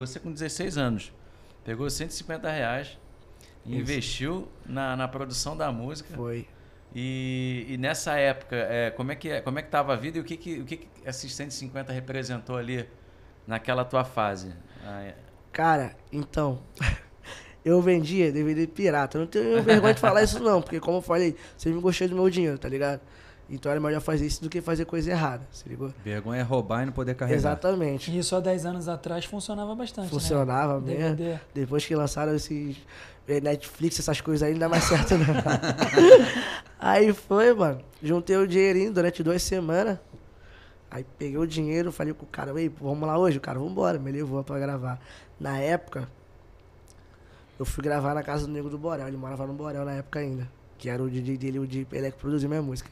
Você com 16 anos pegou 150 reais, Isso. investiu na, na produção da música. Foi. E, e nessa época, é, como é que é, como é que tava a vida e o que que, o que, que esses 150 representou ali naquela tua fase? Ah, é. Cara, então, eu vendia DVD pirata. Eu não tenho vergonha de falar isso não, porque como eu falei, sempre gostei do meu dinheiro, tá ligado? Então era melhor fazer isso do que fazer coisa errada, se ligou? Vergonha é roubar e não poder carregar. Exatamente. E isso há 10 anos atrás funcionava bastante. Né? Funcionava né? mesmo. DVD. Depois que lançaram esses eh, Netflix, essas coisas aí, não dá mais certo, aí foi, mano. Juntei o dinheirinho durante duas semanas. Aí peguei o dinheiro, falei com o cara, ei, vamos lá hoje, o cara, vambora, me levou pra gravar. Na época, eu fui gravar na casa do Nego do Borel, ele morava no Borel na época ainda. Que era o DJ dele, o DJ, ele é que produziu minha música.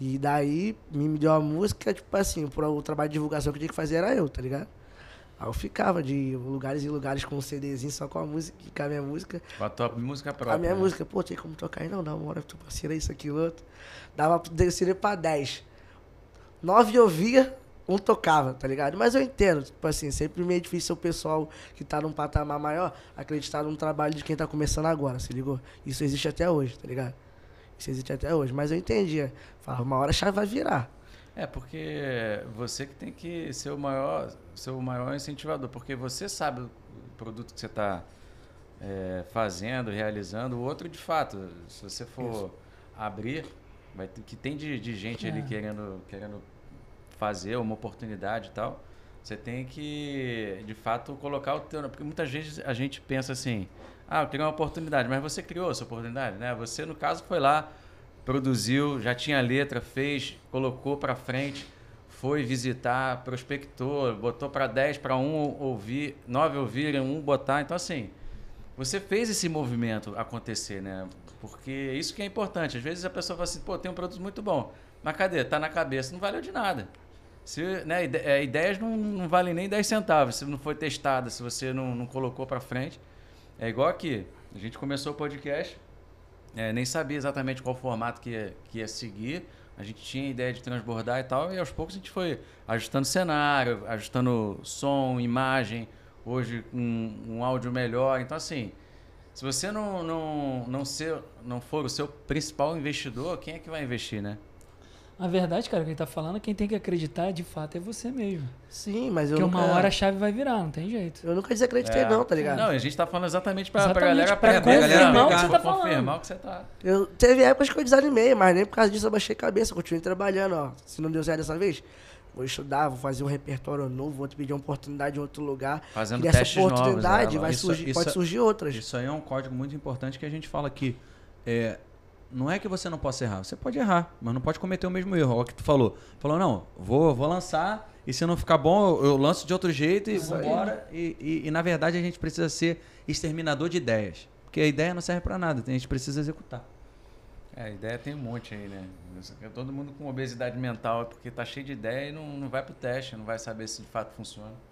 E daí me deu a música, tipo assim, pro, o trabalho de divulgação que eu tinha que fazer era eu, tá ligado? Aí eu ficava de lugares em lugares com um CDzinho, só com a música, com a minha música. Com a tua música própria. A minha né? música, pô, tem como tocar aí? Não, dá uma hora que tu parceira isso, aquilo, outro. Dava, descer pra 10. Nove ouvia, um tocava, tá ligado? Mas eu entendo, tipo assim, sempre meio difícil o pessoal que tá num patamar maior acreditar num trabalho de quem tá começando agora, se ligou? Isso existe até hoje, tá ligado? Isso existe até hoje, mas eu entendia. Falava, uma hora a chave vai virar. É, porque você que tem que ser o maior, ser o maior incentivador, porque você sabe o produto que você está é, fazendo, realizando, o outro de fato, se você for Isso. abrir, vai ter, que tem de, de gente é. ali querendo, querendo fazer uma oportunidade e tal, você tem que, de fato, colocar o teu. Né? Porque muitas vezes a gente pensa assim: ah, eu criei uma oportunidade, mas você criou essa oportunidade, né? Você, no caso, foi lá, produziu, já tinha letra, fez, colocou para frente, foi visitar, prospectou, botou para 10, para um ouvir, nove ouvirem, um botar. Então, assim, você fez esse movimento acontecer, né? Porque isso que é importante. Às vezes a pessoa fala assim: pô, tem um produto muito bom, mas cadê? Tá na cabeça, não valeu de nada. Se, né, é, ideias não, não valem nem 10 centavos se não foi testada, se você não, não colocou para frente. É igual aqui. A gente começou o podcast, é, nem sabia exatamente qual formato que ia, que ia seguir. A gente tinha ideia de transbordar e tal, e aos poucos a gente foi ajustando cenário, ajustando som, imagem, hoje um, um áudio melhor. Então, assim, se você não, não, não, ser, não for o seu principal investidor, quem é que vai investir, né? Na verdade, cara, o que ele tá falando, quem tem que acreditar de fato é você mesmo. Sim, mas eu. Porque nunca... uma hora a chave vai virar, não tem jeito. Eu nunca desacreditei, é. não, tá ligado? Não, a gente tá falando exatamente pra, exatamente, pra galera pra pegar, confirmar galera, o que você tá falando. Confirmar o que você tá. Eu, teve épocas que eu desanimei, mas nem por causa disso eu baixei a cabeça, continuei trabalhando, ó. Se não deu certo dessa vez, vou estudar, vou fazer um repertório novo, vou te pedir uma oportunidade em outro lugar. Fazendo e essa oportunidade novos, né? vai isso, surgir, é- isso, pode é- surgir outras. Isso aí é um código muito importante que a gente fala aqui. É, não é que você não possa errar, você pode errar, mas não pode cometer o mesmo erro. Olha é o que tu falou. Falou, não, vou, vou lançar, e se não ficar bom, eu lanço de outro jeito e vou embora. E, e, e, na verdade a gente precisa ser exterminador de ideias. Porque a ideia não serve para nada, então a gente precisa executar. É, a ideia tem um monte aí, né? É todo mundo com obesidade mental é porque tá cheio de ideia e não, não vai pro teste, não vai saber se de fato funciona.